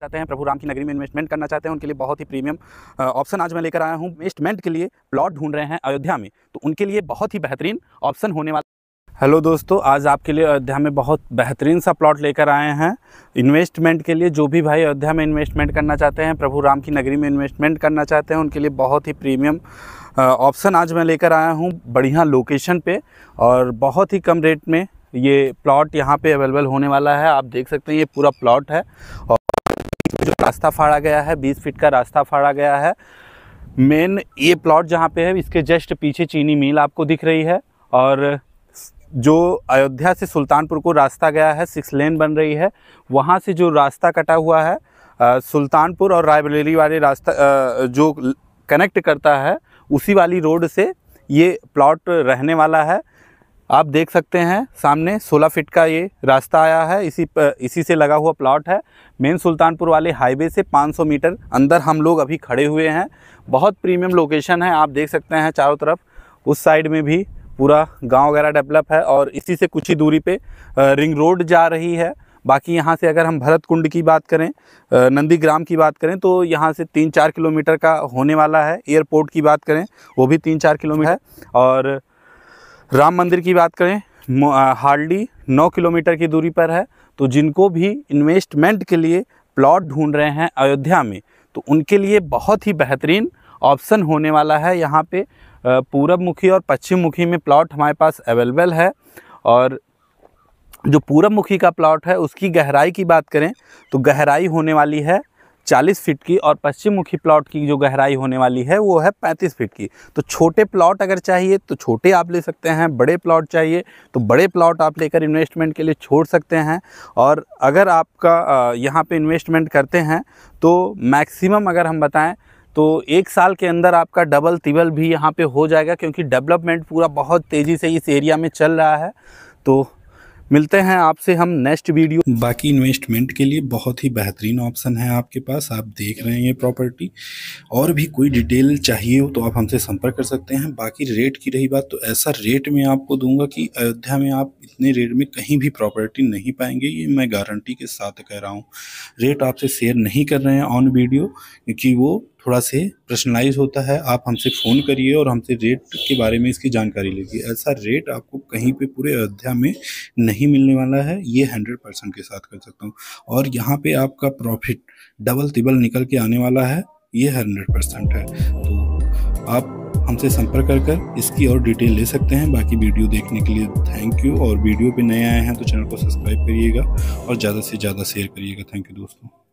चाहते हैं प्रभु राम की नगरी में इन्वेस्टमेंट करना चाहते हैं उनके लिए बहुत ही प्रीमियम ऑप्शन आज मैं लेकर आया हूँ इन्वेस्टमेंट के लिए प्लॉट ढूंढ रहे हैं अयोध्या में तो उनके लिए बहुत ही बेहतरीन ऑप्शन होने वाला हेलो दोस्तों आज आपके लिए अयोध्या में बहुत बेहतरीन सा प्लॉट लेकर आए हैं इन्वेस्टमेंट के लिए जो भी भाई अयोध्या में इन्वेस्टमेंट करना चाहते हैं प्रभु राम की नगरी में इन्वेस्टमेंट करना चाहते हैं उनके लिए बहुत ही प्रीमियम ऑप्शन आज मैं लेकर आया हूँ बढ़िया लोकेशन पे और बहुत ही कम रेट में ये प्लॉट यहाँ पे अवेलेबल होने वाला है आप देख सकते हैं ये पूरा प्लॉट है और जो रास्ता फाड़ा गया है बीस फीट का रास्ता फाड़ा गया है मेन ये प्लॉट जहाँ पे है इसके जस्ट पीछे चीनी मिल आपको दिख रही है और जो अयोध्या से सुल्तानपुर को रास्ता गया है सिक्स लेन बन रही है वहाँ से जो रास्ता कटा हुआ है आ, सुल्तानपुर और रायबरेली वाले रास्ता आ, जो कनेक्ट करता है उसी वाली रोड से ये प्लॉट रहने वाला है आप देख सकते हैं सामने 16 फीट का ये रास्ता आया है इसी इसी से लगा हुआ प्लॉट है मेन सुल्तानपुर वाले हाईवे से 500 मीटर अंदर हम लोग अभी खड़े हुए हैं बहुत प्रीमियम लोकेशन है आप देख सकते हैं चारों तरफ उस साइड में भी पूरा गांव वगैरह डेवलप है और इसी से कुछ ही दूरी पे रिंग रोड जा रही है बाकी यहाँ से अगर हम भरत कुंड की बात करें नंदीग्राम की बात करें तो यहाँ से तीन चार किलोमीटर का होने वाला है एयरपोर्ट की बात करें वो भी तीन चार किलोमीटर है और राम मंदिर की बात करें हार्डली नौ किलोमीटर की दूरी पर है तो जिनको भी इन्वेस्टमेंट के लिए प्लॉट ढूंढ रहे हैं अयोध्या में तो उनके लिए बहुत ही बेहतरीन ऑप्शन होने वाला है यहाँ पे पूरब मुखी और पश्चिम मुखी में प्लॉट हमारे पास अवेलेबल है और जो पूरब मुखी का प्लॉट है उसकी गहराई की बात करें तो गहराई होने वाली है 40 फीट की और पश्चिम मुखी प्लॉट की जो गहराई होने वाली है वो है 35 फीट की तो छोटे प्लॉट अगर चाहिए तो छोटे आप ले सकते हैं बड़े प्लॉट चाहिए तो बड़े प्लॉट आप लेकर इन्वेस्टमेंट के लिए छोड़ सकते हैं और अगर आपका यहाँ पर इन्वेस्टमेंट करते हैं तो मैक्सिमम अगर हम बताएँ तो एक साल के अंदर आपका डबल तिबल भी यहाँ पे हो जाएगा क्योंकि डेवलपमेंट पूरा बहुत तेज़ी से इस एरिया में चल रहा है तो मिलते हैं आपसे हम नेक्स्ट वीडियो बाकी इन्वेस्टमेंट के लिए बहुत ही बेहतरीन ऑप्शन है आपके पास आप देख रहे हैं ये प्रॉपर्टी और भी कोई डिटेल चाहिए हो तो आप हमसे संपर्क कर सकते हैं बाकी रेट की रही बात तो ऐसा रेट में आपको दूंगा कि अयोध्या में आप इतने रेट में कहीं भी प्रॉपर्टी नहीं पाएंगे ये मैं गारंटी के साथ कह रहा हूँ रेट आपसे शेयर नहीं कर रहे हैं ऑन वीडियो क्योंकि वो थोड़ा से पर्सनलाइज होता है आप हमसे फ़ोन करिए और हमसे रेट के बारे में इसकी जानकारी लीजिए ऐसा रेट आपको कहीं पे पूरे अयोध्या में नहीं मिलने वाला है ये हंड्रेड परसेंट के साथ कर सकता हूँ और यहाँ पे आपका प्रॉफिट डबल तिबल निकल के आने वाला है ये हंड्रेड परसेंट है तो आप हमसे संपर्क कर कर इसकी और डिटेल ले सकते हैं बाकी वीडियो देखने के लिए थैंक यू और वीडियो पर नए आए हैं तो चैनल को सब्सक्राइब करिएगा और ज़्यादा से ज़्यादा शेयर करिएगा थैंक यू दोस्तों